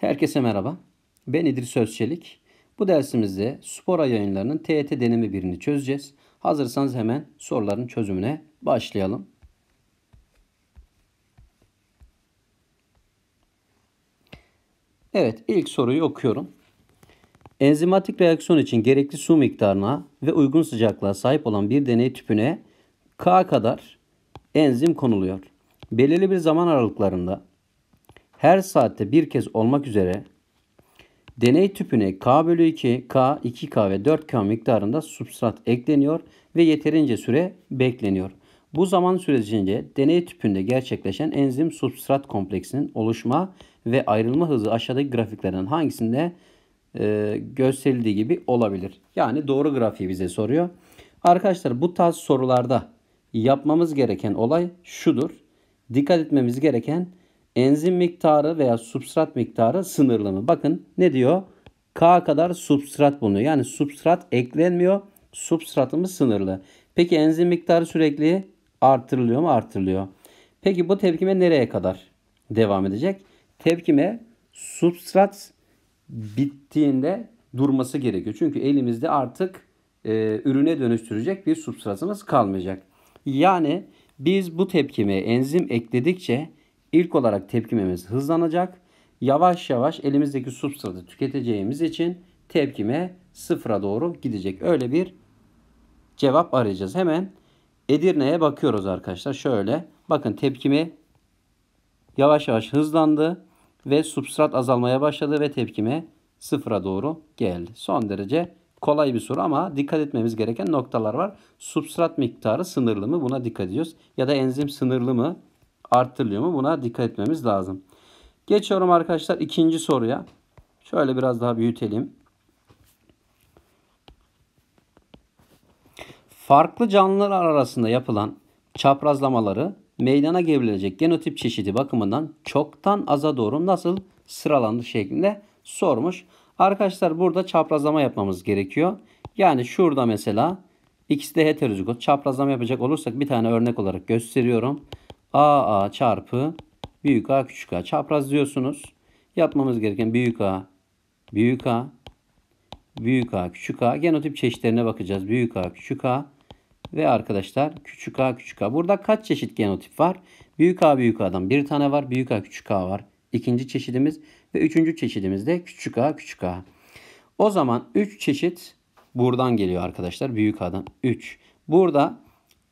Herkese merhaba. Ben İdris Özçelik. Bu dersimizde Spora yayınlarının TET deneme birini çözeceğiz. Hazırsanız hemen soruların çözümüne başlayalım. Evet ilk soruyu okuyorum. Enzimatik reaksiyon için gerekli su miktarına ve uygun sıcaklığa sahip olan bir deney tüpüne K kadar enzim konuluyor. Belirli bir zaman aralıklarında her saatte bir kez olmak üzere deney tüpüne K bölü 2, K, 2K ve 4K miktarında substrat ekleniyor ve yeterince süre bekleniyor. Bu zaman sürecince deney tüpünde gerçekleşen enzim substrat kompleksinin oluşma ve ayrılma hızı aşağıdaki grafiklerden hangisinde e, gösterildiği gibi olabilir? Yani doğru grafiği bize soruyor. Arkadaşlar bu tarz sorularda yapmamız gereken olay şudur. Dikkat etmemiz gereken enzim miktarı veya substrat miktarı sınırlı mı? Bakın ne diyor? K kadar substrat bulunuyor. Yani substrat eklenmiyor. Substratımız sınırlı. Peki enzim miktarı sürekli artırılıyor mu? Artırılıyor. Peki bu tepkime nereye kadar devam edecek? Tepkime substrat bittiğinde durması gerekiyor. Çünkü elimizde artık e, ürüne dönüştürecek bir substratımız kalmayacak. Yani biz bu tepkime enzim ekledikçe İlk olarak tepkimemiz hızlanacak. Yavaş yavaş elimizdeki substratı tüketeceğimiz için tepkime sıfıra doğru gidecek. Öyle bir cevap arayacağız. Hemen Edirne'ye bakıyoruz arkadaşlar. Şöyle bakın tepkimi yavaş yavaş hızlandı ve substrat azalmaya başladı ve tepkime sıfıra doğru geldi. Son derece kolay bir soru ama dikkat etmemiz gereken noktalar var. Substrat miktarı sınırlı mı? Buna dikkat ediyoruz. Ya da enzim sınırlı mı? arttırılıyor mu? Buna dikkat etmemiz lazım. Geçiyorum arkadaşlar ikinci soruya. Şöyle biraz daha büyütelim. Farklı canlılar arasında yapılan çaprazlamaları meydana gelebilecek genotip çeşidi bakımından çoktan aza doğru nasıl sıralandı şeklinde sormuş. Arkadaşlar burada çaprazlama yapmamız gerekiyor. Yani şurada mesela ikisi de heterozigot. Çaprazlama yapacak olursak bir tane örnek olarak gösteriyorum. AA çarpı büyük A küçük A çaprazlıyorsunuz. Yapmamız gereken büyük A, büyük A, büyük A, küçük A. Genotip çeşitlerine bakacağız. Büyük A, küçük A ve arkadaşlar küçük A, küçük A. Burada kaç çeşit genotip var? Büyük A, büyük A'dan bir tane var. Büyük A, küçük A var. İkinci çeşidimiz ve üçüncü çeşidimiz de küçük A, küçük A. O zaman 3 çeşit buradan geliyor arkadaşlar. Büyük A'dan 3. Burada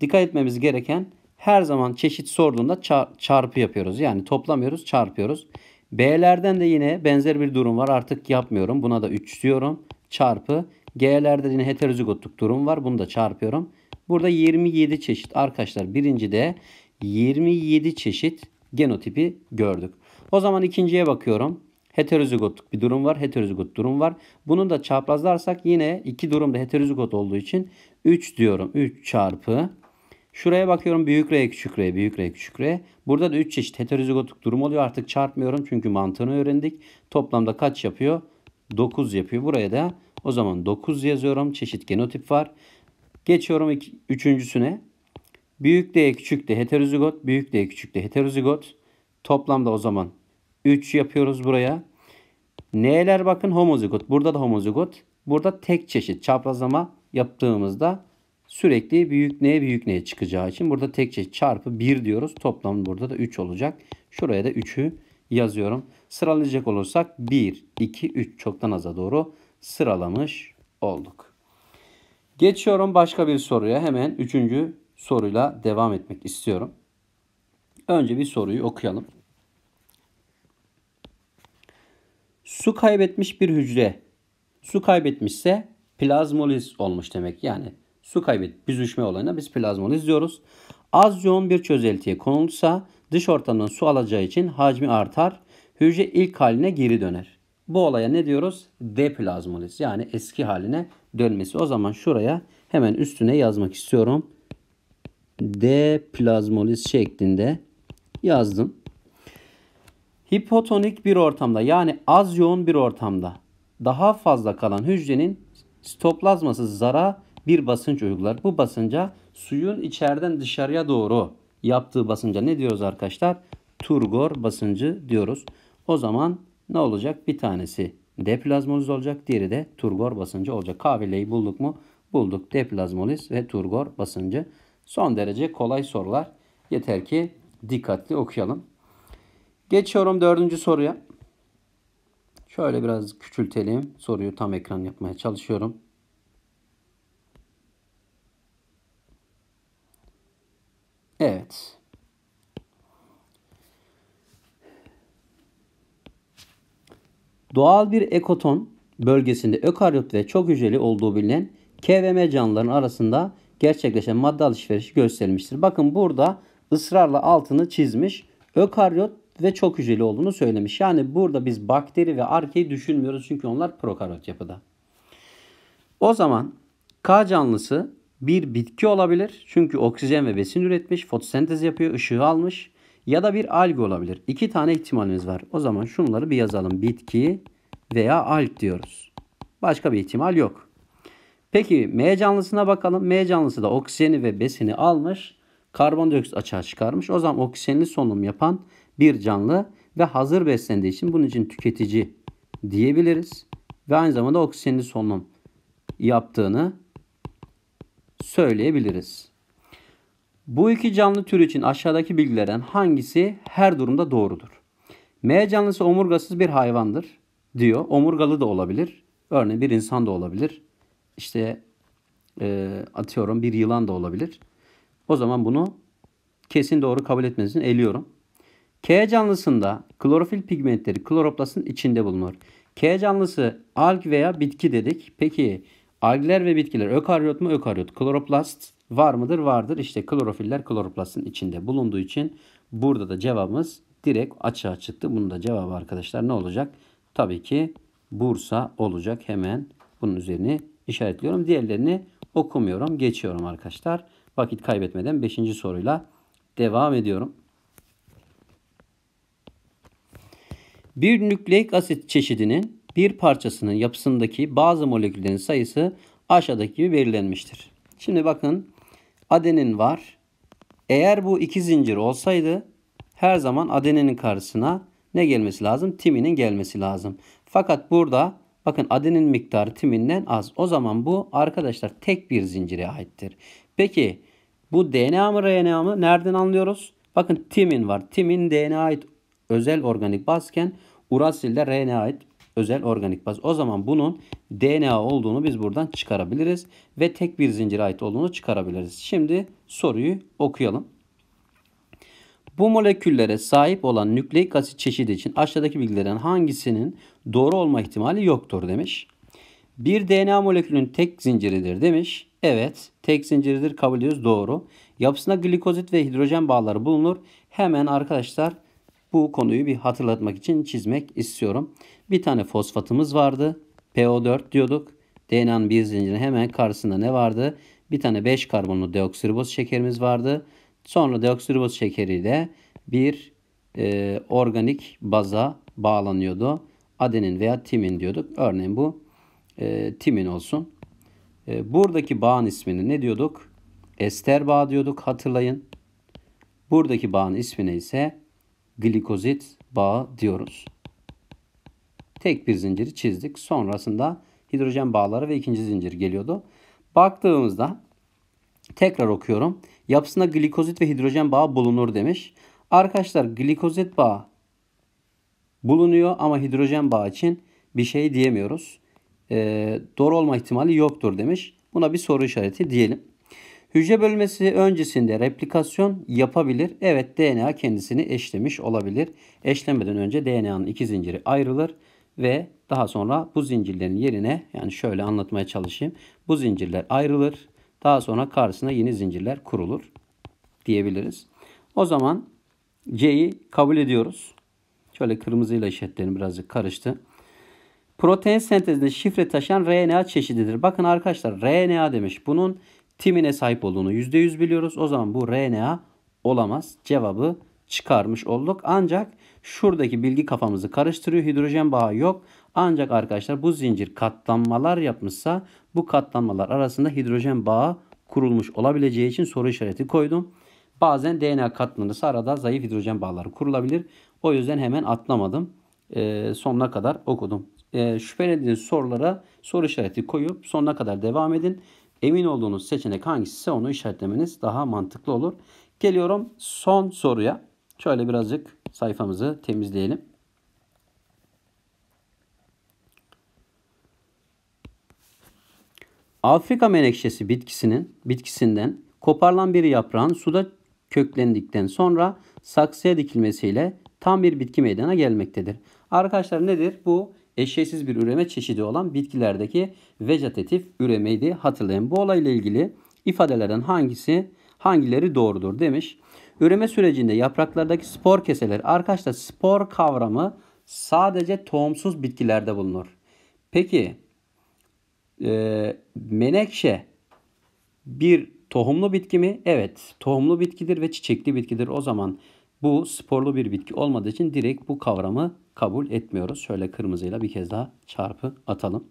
dikkat etmemiz gereken her zaman çeşit sorduğunda çarpı yapıyoruz. Yani toplamıyoruz çarpıyoruz. B'lerden de yine benzer bir durum var. Artık yapmıyorum. Buna da 3 diyorum. Çarpı. G'lerde yine heterozigotluk durum var. Bunu da çarpıyorum. Burada 27 çeşit arkadaşlar birinci de 27 çeşit genotipi gördük. O zaman ikinciye bakıyorum. Heterozigotluk bir durum var. Heterozigot durum var. Bunu da çaprazlarsak yine iki durumda heterozigot olduğu için 3 diyorum. 3 çarpı Şuraya bakıyorum büyük R, küçük R, büyük R, küçük R. Burada da 3 çeşit heterozigotik durum oluyor. Artık çarpmıyorum çünkü mantığını öğrendik. Toplamda kaç yapıyor? 9 yapıyor. Buraya da o zaman 9 yazıyorum. Çeşit genotip var. Geçiyorum üçüncüsüne. Büyük D, küçük D heterozigot. Büyük D, küçük D heterozigot. Toplamda o zaman 3 yapıyoruz buraya. N'ler bakın homozigot. Burada da homozigot. Burada tek çeşit çaprazlama yaptığımızda sürekli büyük neye büyük neye çıkacağı için burada tekçe çarpı 1 diyoruz. Toplam burada da 3 olacak. Şuraya da 3'ü yazıyorum. Sıralayacak olursak 1, 2, 3 çoktan aza doğru sıralamış olduk. Geçiyorum başka bir soruya. Hemen 3. soruyla devam etmek istiyorum. Önce bir soruyu okuyalım. Su kaybetmiş bir hücre su kaybetmişse plazmoliz olmuş demek. Yani su kaybedip büzüşme olayına biz plazmoliz diyoruz. Az yoğun bir çözeltiye konulsa dış ortamdan su alacağı için hacmi artar. Hücre ilk haline geri döner. Bu olaya ne diyoruz? Deplazmoliz yani eski haline dönmesi. O zaman şuraya hemen üstüne yazmak istiyorum. Deplazmoliz şeklinde yazdım. Hipotonik bir ortamda yani az yoğun bir ortamda daha fazla kalan hücrenin sitoplazması zara bir basınç uygular. Bu basınca suyun içeriden dışarıya doğru yaptığı basınca ne diyoruz arkadaşlar? Turgor basıncı diyoruz. O zaman ne olacak? Bir tanesi deplazmoliz olacak. Diğeri de turgor basıncı olacak. Kavileyi bulduk mu? Bulduk. Deplazmoliz ve turgor basıncı. Son derece kolay sorular. Yeter ki dikkatli okuyalım. Geçiyorum dördüncü soruya. Şöyle biraz küçültelim. Soruyu tam ekran yapmaya çalışıyorum. Evet. Doğal bir ekoton bölgesinde ökaryot ve çok hücreli olduğu bilinen KVM canlıların arasında gerçekleşen madde alışverişi gösterilmiştir. Bakın burada ısrarla altını çizmiş. Ökaryot ve çok hücreli olduğunu söylemiş. Yani burada biz bakteri ve arkeyi düşünmüyoruz çünkü onlar prokaryot yapıda. O zaman K canlısı bir bitki olabilir. Çünkü oksijen ve besin üretmiş, fotosentez yapıyor, ışığı almış. Ya da bir alg olabilir. İki tane ihtimalimiz var. O zaman şunları bir yazalım. Bitki veya alg diyoruz. Başka bir ihtimal yok. Peki M canlısına bakalım. M canlısı da oksijeni ve besini almış. Karbondioksit açığa çıkarmış. O zaman oksijenli solunum yapan bir canlı ve hazır beslendiği için bunun için tüketici diyebiliriz. Ve aynı zamanda oksijenli solunum yaptığını söyleyebiliriz. Bu iki canlı türü için aşağıdaki bilgilerden hangisi her durumda doğrudur? M canlısı omurgasız bir hayvandır diyor. Omurgalı da olabilir. Örneğin bir insan da olabilir. İşte e, atıyorum bir yılan da olabilir. O zaman bunu kesin doğru kabul etmesini eliyorum. K canlısında klorofil pigmentleri kloroplastın içinde bulunur. K canlısı alg veya bitki dedik. Peki Algler ve bitkiler ökaryot mu? Ökaryot. Kloroplast var mıdır? Vardır. İşte klorofiller kloroplastın içinde bulunduğu için burada da cevabımız direkt açığa çıktı. Bunun da cevabı arkadaşlar ne olacak? Tabii ki Bursa olacak. Hemen bunun üzerine işaretliyorum. Diğerlerini okumuyorum. Geçiyorum arkadaşlar. Vakit kaybetmeden 5. soruyla devam ediyorum. Bir nükleik asit çeşidinin bir parçasının yapısındaki bazı moleküllerin sayısı aşağıdaki gibi belirlenmiştir. Şimdi bakın adenin var. Eğer bu iki zincir olsaydı her zaman adeninin karşısına ne gelmesi lazım? Timinin gelmesi lazım. Fakat burada bakın adenin miktarı timinden az. O zaman bu arkadaşlar tek bir zincire aittir. Peki bu DNA mı RNA mı? Nereden anlıyoruz? Bakın timin var. Timin DNA'ya ait özel organik bazken urasilde RNA'ya ait özel organik baz. O zaman bunun DNA olduğunu biz buradan çıkarabiliriz ve tek bir zincire ait olduğunu çıkarabiliriz. Şimdi soruyu okuyalım. Bu moleküllere sahip olan nükleik asit çeşidi için aşağıdaki bilgilerden hangisinin doğru olma ihtimali yoktur demiş. Bir DNA molekülünün tek zinciridir demiş. Evet tek zinciridir kabul ediyoruz doğru. Yapısında glikozit ve hidrojen bağları bulunur. Hemen arkadaşlar bu konuyu bir hatırlatmak için çizmek istiyorum. Bir tane fosfatımız vardı. PO4 diyorduk. DNA'nın bir zincirinin hemen karşısında ne vardı? Bir tane 5 karbonlu deoksiriboz şekerimiz vardı. Sonra deoksiriboz şekeriyle bir e, organik baza bağlanıyordu. Adenin veya timin diyorduk. Örneğin bu e, timin olsun. E, buradaki bağın ismini ne diyorduk? Ester bağ diyorduk hatırlayın. Buradaki bağın ismine ise glikozit bağı diyoruz tek bir zinciri çizdik. Sonrasında hidrojen bağları ve ikinci zincir geliyordu. Baktığımızda tekrar okuyorum. Yapısında glikozit ve hidrojen bağı bulunur demiş. Arkadaşlar glikozit bağı bulunuyor ama hidrojen bağı için bir şey diyemiyoruz. Ee, doğru olma ihtimali yoktur demiş. Buna bir soru işareti diyelim. Hücre bölmesi öncesinde replikasyon yapabilir. Evet DNA kendisini eşlemiş olabilir. Eşlemeden önce DNA'nın iki zinciri ayrılır ve daha sonra bu zincirlerin yerine yani şöyle anlatmaya çalışayım. Bu zincirler ayrılır. Daha sonra karşısına yeni zincirler kurulur diyebiliriz. O zaman C'yi kabul ediyoruz. Şöyle kırmızıyla işaretlerim birazcık karıştı. Protein sentezinde şifre taşıyan RNA çeşididir. Bakın arkadaşlar RNA demiş. Bunun timine sahip olduğunu %100 biliyoruz. O zaman bu RNA olamaz. Cevabı çıkarmış olduk. Ancak Şuradaki bilgi kafamızı karıştırıyor. Hidrojen bağı yok. Ancak arkadaşlar bu zincir katlanmalar yapmışsa bu katlanmalar arasında hidrojen bağı kurulmuş olabileceği için soru işareti koydum. Bazen DNA katlanırsa arada zayıf hidrojen bağları kurulabilir. O yüzden hemen atlamadım. E, sonuna kadar okudum. E, ee, şüphelendiğiniz sorulara soru işareti koyup sonuna kadar devam edin. Emin olduğunuz seçenek hangisi onu işaretlemeniz daha mantıklı olur. Geliyorum son soruya. Şöyle birazcık sayfamızı temizleyelim. Afrika menekşesi bitkisinin bitkisinden koparılan bir yaprağın suda köklendikten sonra saksıya dikilmesiyle tam bir bitki meydana gelmektedir. Arkadaşlar nedir? Bu eşeğsiz bir üreme çeşidi olan bitkilerdeki vejetatif üremeydi. Hatırlayın bu olayla ilgili ifadelerden hangisi hangileri doğrudur demiş. Üreme sürecinde yapraklardaki spor keseler. Arkadaşlar spor kavramı sadece tohumsuz bitkilerde bulunur. Peki e, menekşe bir tohumlu bitki mi? Evet tohumlu bitkidir ve çiçekli bitkidir. O zaman bu sporlu bir bitki olmadığı için direkt bu kavramı kabul etmiyoruz. Şöyle kırmızıyla bir kez daha çarpı atalım.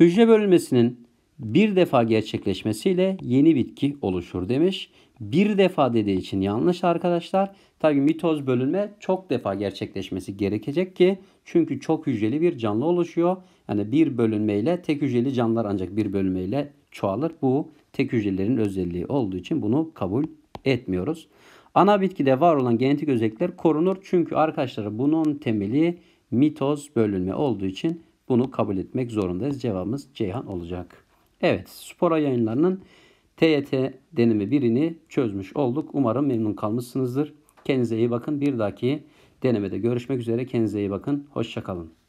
Hücre bölünmesinin bir defa gerçekleşmesiyle yeni bitki oluşur demiş. Bir defa dediği için yanlış arkadaşlar. Tabi mitoz bölünme çok defa gerçekleşmesi gerekecek ki çünkü çok hücreli bir canlı oluşuyor. Yani bir bölünmeyle tek hücreli canlılar ancak bir bölünmeyle çoğalır. Bu tek hücrelerin özelliği olduğu için bunu kabul etmiyoruz. Ana bitkide var olan genetik özellikler korunur. Çünkü arkadaşlar bunun temeli mitoz bölünme olduğu için bunu kabul etmek zorundayız. Cevabımız Ceyhan olacak. Evet, Spora yayınlarının TYT deneme birini çözmüş olduk. Umarım memnun kalmışsınızdır. Kendinize iyi bakın. Bir dahaki denemede görüşmek üzere. Kendinize iyi bakın. Hoşçakalın.